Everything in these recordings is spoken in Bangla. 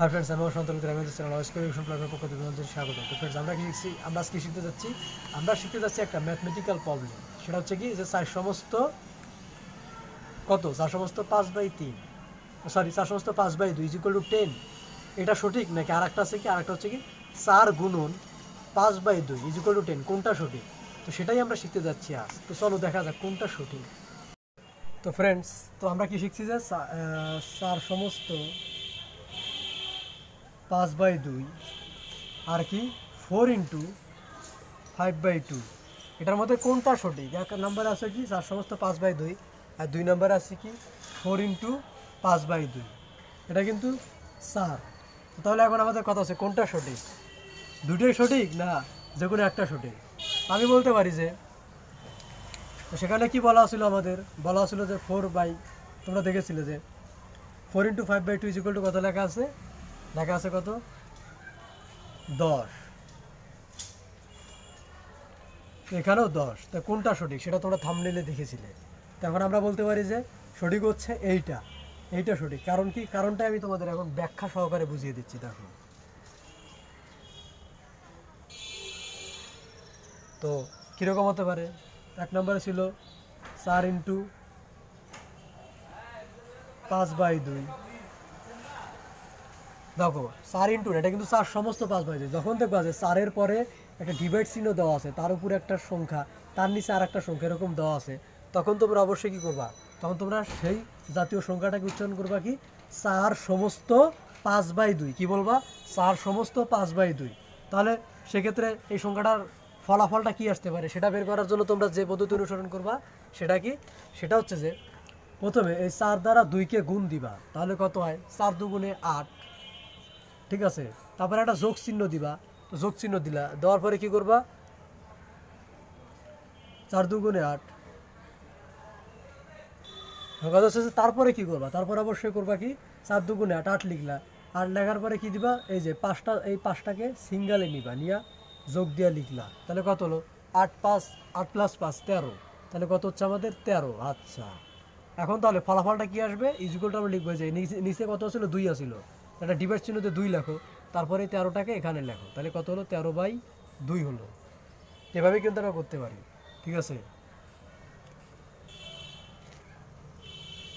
হাই ফ্রেন্ডস আমি সন্তল গ্রামের চ্যানেল পক্ষ থেকে স্বাগত তো ফ্রেন্ডস আমরা কি শিখছি আমরা আজকে শিখতে যাচ্ছি আমরা শিখতে যাচ্ছি একটা ম্যাথমেটিক্যাল প্রবলেম সেটা হচ্ছে কি যে চার সমস্ত কত চার সমস্ত পাঁচ বাই তিন সরি চার সমস্ত পাঁচ বাই দুই ইজিকল টু টেন এটা সঠিক নাকি আর একটা আছে কি আর একটা হচ্ছে কি চার গুণন পাঁচ বাই দুই ইজিকল টু টেন কোনটা সঠিক তো সেটাই আমরা শিখতে যাচ্ছি আজ তো চলো দেখা যাক কোনটা সঠিক তো ফ্রেন্ডস তো আমরা কি শিখছি যে চার সমস্ত পাঁচ বাই দুই আর কি four into five by two এটার মধ্যে কোনটা সঠিক এক নাম্বার আছে কি চার সমস্ত পাঁচ বাই দুই আর দুই নাম্বার আছে কি ফোর ইন্টু পাঁচ বাই দুই এটা কিন্তু চার তাহলে এখন আমাদের কথা আছে কোনটা সঠিক দুটোই সঠিক না যে কোনো একটা সঠিক আমি বলতে পারি যে সেখানে কি বলা ছিল আমাদের বলা ছিল যে ফোর বাই তোমরা দেখেছিলে যে four into five by two equal to কত লেখা আছে লেখা আছে কত দশ এখানেও দশ তা কোনটা সঠিক সেটা তোমরা থামনেলে দেখেছিলে তখন আমরা বলতে পারি যে সঠিক হচ্ছে এইটা এইটা সঠিক কারণ কি কারণটা আমি তোমাদের এখন ব্যাখ্যা সহকারে বুঝিয়ে দিচ্ছি দেখো তো কীরকম হতে পারে এক নম্বরে ছিল চার ইন্টু পাঁচ বাই দুই দেখো সার ইন্টু এটা কিন্তু সার সমস্ত পাস পাইছে যখন দেখবা যে সারের পরে একটা ডিভাইড চিহ্ন দেওয়া আছে তার উপরে একটা সংখ্যা তার নিচে আর একটা সংখ্যা এরকম দেওয়া আছে তখন তোমরা অবশ্যই কী করবা তখন তোমরা সেই জাতীয় সংখ্যাটাকে উচ্চারণ করবা কি চার সমস্ত পাঁচ বাই দুই কী বলবা চার সমস্ত পাঁচ বাই দুই তাহলে সেক্ষেত্রে এই সংখ্যাটার ফলাফলটা কি আসতে পারে সেটা বের করার জন্য তোমরা যে পদ্ধতি অনুসরণ করবা সেটা কি সেটা হচ্ছে যে প্রথমে এই চার দ্বারা দুইকে গুণ দিবা তাহলে কত হয় চার দুগুণে আট ঠিক আছে তারপরে একটা যোগ চিহ্ন দিবা যোগ চিহ্ন দিলা দেওয়ার পরে কি করবা চার দুগুণে আট তারপরে কি করবা তারপরে অবশ্যই করবা কি চার দুগুণে আট আট লিখলা আর লেখার পরে কি দিবা এই যে পাঁচটা এই পাঁচটাকে সিঙ্গালে নিবা নিয়া যোগ দিয়া লিখলা তাহলে কত হলো আট পাঁচ আট প্লাস পাঁচ তেরো তাহলে কত হচ্ছে আমাদের তেরো আচ্ছা এখন তাহলে ফলাফলটা কি আসবে ইজিকলটা আমরা লিখবো যে নিচে কত আসলো দুই আসিল একটা ডিভাইড দিয়ে দুই লেখো তারপরে তেরোটাকে এখানে লেখো তাহলে কত হলো তেরো বাই দুই হলো এভাবে কিন্তু আমরা করতে পারি ঠিক আছে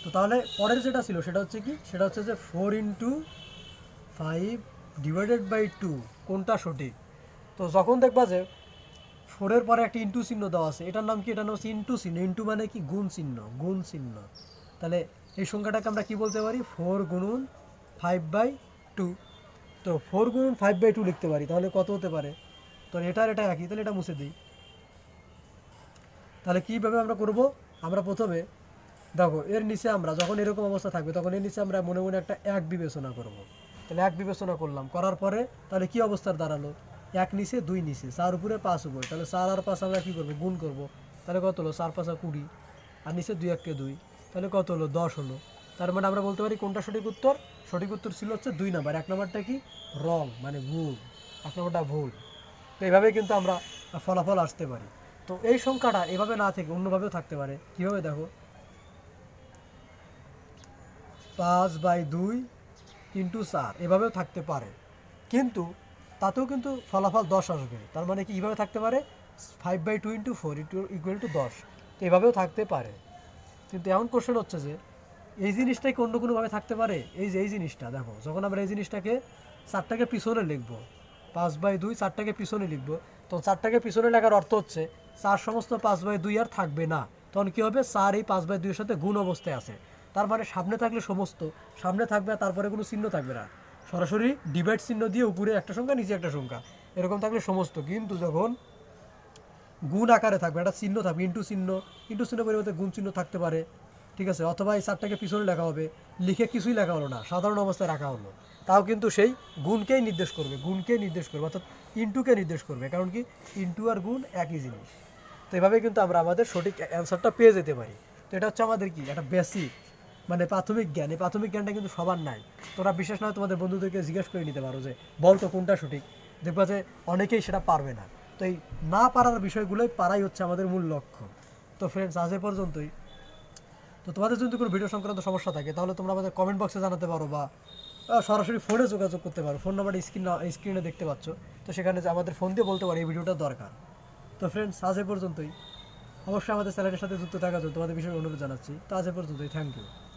তো তাহলে পরের যেটা ছিল সেটা হচ্ছে কি সেটা হচ্ছে যে four into five divided by two কোনটা সঠিক তো যখন দেখবা যে ফোরের পরে একটা ইন্টু চিহ্ন দেওয়া আছে এটার নাম কি এটা নাম হচ্ছে ইন্টু চিহ্ন ইন্টু মানে কি গুণ চিহ্ন গুণ চিহ্ন তাহলে এই সংখ্যাটাকে আমরা কি বলতে পারি ফোর গুণুন ফাইভ বাই টু তো ফোর গুণ ফাইভ বাই টু লিখতে পারি তাহলে কত হতে পারে তো এটা আর এটা একই তাহলে এটা মুছে দিই তাহলে কীভাবে আমরা করব আমরা প্রথমে দেখো এর নিচে আমরা যখন এরকম অবস্থা থাকবে তখন এর নিচে আমরা মনে মনে একটা এক বিবেচনা করব। তাহলে এক বিবেচনা করলাম করার পরে তাহলে কি অবস্থার দাঁড়ালো এক নিচে দুই নিচে চার উপরে পাঁচ উপরে তাহলে চার আর পাঁচ আমরা কী করবো গুণ করব। তাহলে কত হলো চার পাঁচা কুড়ি আর নিচে দুই এককে দুই তাহলে কত হলো দশ হলো তার মানে আমরা বলতে পারি কোনটা সঠিক উত্তর সঠিক উত্তর ছিল হচ্ছে দুই নাম্বার এক নম্বরটা কি রং মানে ভুল এক নম্বরটা ভুল তো এইভাবে কিন্তু আমরা ফলাফল আসতে পারি তো এই সংখ্যাটা এভাবে না থেকে অন্যভাবেও থাকতে পারে কীভাবে দেখো পাঁচ বাই দুই ইন্টু চার এভাবেও থাকতে পারে কিন্তু তাতেও কিন্তু ফলাফল দশ আসবে তার মানে কি এইভাবে থাকতে পারে five by two into four equal to দশ এভাবেও থাকতে পারে কিন্তু এমন কোশ্চেন হচ্ছে যে এই জিনিসটাই অন্য কোনোভাবে থাকতে পারে এই যে এই জিনিসটা দেখো যখন আমরা এই জিনিসটাকে চারটাকে পিছনে লিখবো পাঁচ বাই দুই চারটাকে পিছনে লিখবো তখন চারটাকে পিছনে লেখার অর্থ হচ্ছে চার সমস্ত পাঁচ বাই দুই আর থাকবে না তখন কী হবে চার এই পাঁচ বাই দুইয়ের সাথে গুণ অবস্থায় আছে তার মানে সামনে থাকলে সমস্ত সামনে থাকবে আর তারপরে কোনো চিহ্ন থাকবে না সরাসরি ডিভাইড চিহ্ন দিয়ে উপরে একটা সংখ্যা নিচে একটা সংখ্যা এরকম থাকলে সমস্ত কিন্তু যখন গুণ আকারে থাকবে একটা চিহ্ন থাকবে ইন্টু চিহ্ন ইন্টু চিহ্ন পরিবর্তে গুণ চিহ্ন থাকতে পারে ঠিক আছে অথবা এই চারটাকে পিছনে লেখা হবে লিখে কিছুই লেখা হলো না সাধারণ অবস্থায় রাখা হলো তাও কিন্তু সেই গুণকেই নির্দেশ করবে গুণকেই নির্দেশ করবে অর্থাৎ ইন্টুকে নির্দেশ করবে কারণ কি ইন্টু আর গুণ একই জিনিস তো এভাবে কিন্তু আমরা আমাদের সঠিক অ্যান্সারটা পেয়ে যেতে পারি তো এটা হচ্ছে আমাদের কি একটা বেসিক মানে প্রাথমিক জ্ঞান এই প্রাথমিক জ্ঞানটা কিন্তু সবার নাই তোরা বিশেষ নয় তোমাদের বন্ধুদেরকে জিজ্ঞেস করে নিতে পারো যে বলতো কোনটা সঠিক দেখবা যে অনেকেই সেটা পারবে না তো এই না পারার বিষয়গুলোই পারাই হচ্ছে আমাদের মূল লক্ষ্য তো ফ্রেন্ডস আজ পর্যন্তই তো তোমাদের যদি কোনো ভিডিও সংক্রান্ত সমস্যা থাকে তাহলে তোমরা আমাদের কমেন্ট বক্সে জানাতে পারো বা সরাসরি ফোনে যোগাযোগ করতে পারো ফোন নাম্বার স্ক্রিন স্ক্রিনে দেখতে পাচ্ছ তো সেখানে যে আমাদের ফোন দিয়ে বলতে পারো এই ভিডিওটা দরকার তো ফ্রেন্ডস আজ এ পর্যন্তই অবশ্যই আমাদের স্যালারির সাথে যুক্ত থাকার জন্য তোমাদের বিষয়ে অনুরোধ জানাচ্ছি তো আজ এ পর্যন্তই থ্যাংক ইউ